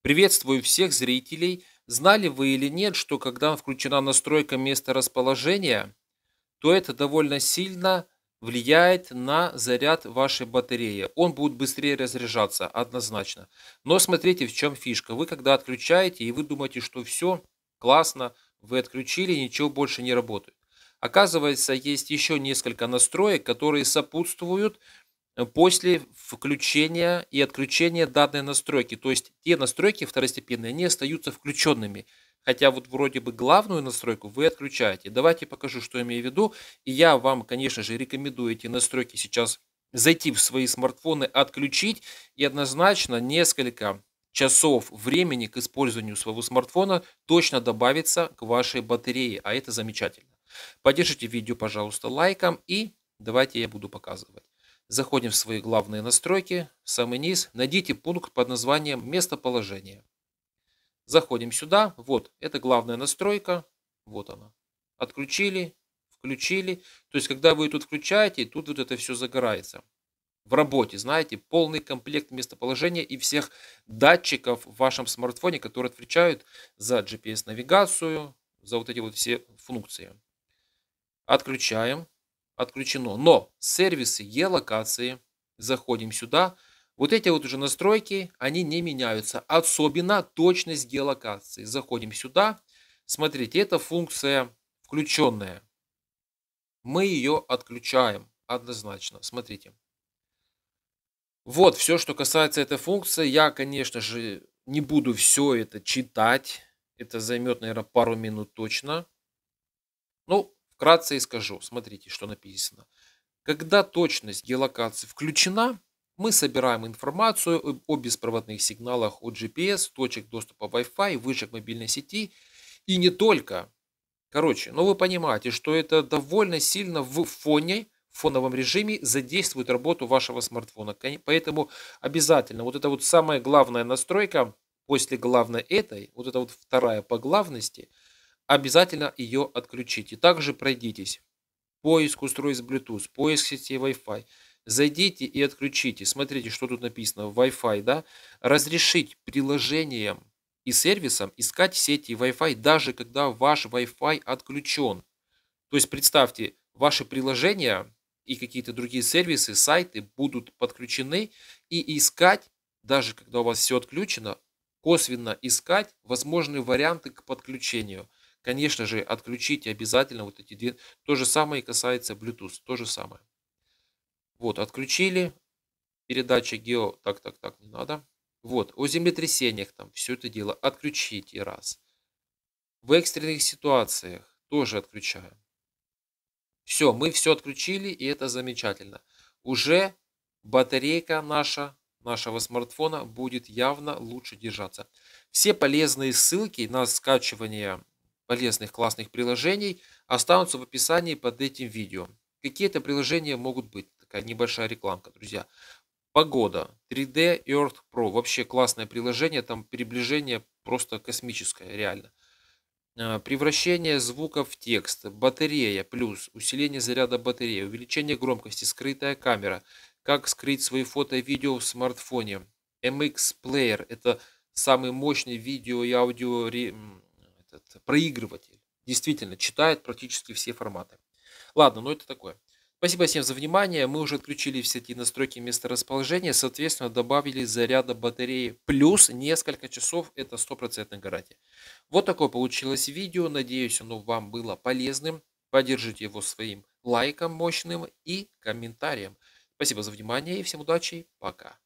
Приветствую всех зрителей. Знали вы или нет, что когда включена настройка места расположения, то это довольно сильно влияет на заряд вашей батареи. Он будет быстрее разряжаться, однозначно. Но смотрите, в чем фишка. Вы когда отключаете, и вы думаете, что все классно, вы отключили, ничего больше не работает. Оказывается, есть еще несколько настроек, которые сопутствуют Э, после включения и отключения данной настройки. То есть те настройки второстепенные, они остаются включенными. Хотя вот вроде бы главную настройку вы отключаете. Давайте покажу, что я имею в виду. И я вам, конечно же, рекомендую эти настройки сейчас зайти в свои смартфоны, отключить и однозначно несколько часов времени к использованию своего смартфона точно добавится к вашей батарее, а это замечательно. Поддержите видео, пожалуйста, лайком и давайте я буду показывать. Заходим в свои главные настройки, самый низ, найдите пункт под названием «Местоположение». Заходим сюда, вот, это главная настройка, вот она. Отключили, включили, то есть когда вы тут включаете, тут вот это все загорается. В работе, знаете, полный комплект местоположения и всех датчиков в вашем смартфоне, которые отвечают за GPS-навигацию, за вот эти вот все функции. Отключаем отключено. Но сервисы е-локации, заходим сюда, вот эти вот уже настройки, они не меняются. Особенно точность геолокации. Заходим сюда. Смотрите, это функция включенная. Мы ее отключаем однозначно. Смотрите. Вот все, что касается этой функции. Я, конечно же, не буду все это читать. Это займет, наверное, пару минут точно. Ну, Вкратце и скажу, смотрите, что написано. Когда точность геолокации включена, мы собираем информацию о беспроводных сигналах от GPS, точек доступа Wi-Fi, вышек мобильной сети и не только. Короче, но ну вы понимаете, что это довольно сильно в фоне, в фоновом режиме задействует работу вашего смартфона. Поэтому обязательно вот это вот самая главная настройка после главной этой, вот это вот вторая по главности – обязательно ее отключите. Также пройдитесь. Поиск устройств Bluetooth, поиск сети Wi-Fi. Зайдите и отключите. Смотрите, что тут написано. Wi-Fi, да? Разрешить приложениям и сервисам искать сети Wi-Fi, даже когда ваш Wi-Fi отключен. То есть представьте, ваши приложения и какие-то другие сервисы, сайты будут подключены и искать, даже когда у вас все отключено, косвенно искать возможные варианты к подключению – Конечно же, отключите обязательно вот эти две. То же самое и касается Bluetooth, то же самое. Вот, отключили. Передача гео, так, так, так, не надо. Вот, о землетрясениях там, все это дело отключите раз. В экстренных ситуациях тоже отключаем. Все, мы все отключили, и это замечательно. Уже батарейка наша, нашего смартфона будет явно лучше держаться. Все полезные ссылки на скачивание полезных классных приложений останутся в описании под этим видео. Какие то приложения могут быть? Такая небольшая рекламка, друзья. Погода, 3D Earth Pro, вообще классное приложение, там приближение просто космическое, реально. Э, превращение звука в текст, батарея плюс, усиление заряда батареи, увеличение громкости, скрытая камера, как скрыть свои фото и видео в смартфоне. MX Player – это самый мощный видео и аудио этот проигрыватель действительно читает практически все форматы. Ладно, но ну это такое. Спасибо всем за внимание. Мы уже отключили все эти настройки месторасположения, соответственно, добавили заряда батареи плюс несколько часов, это стопроцентная гарантия. Вот такое получилось видео. Надеюсь, оно вам было полезным. Поддержите его своим лайком мощным и комментарием. Спасибо за внимание и всем удачи. Пока.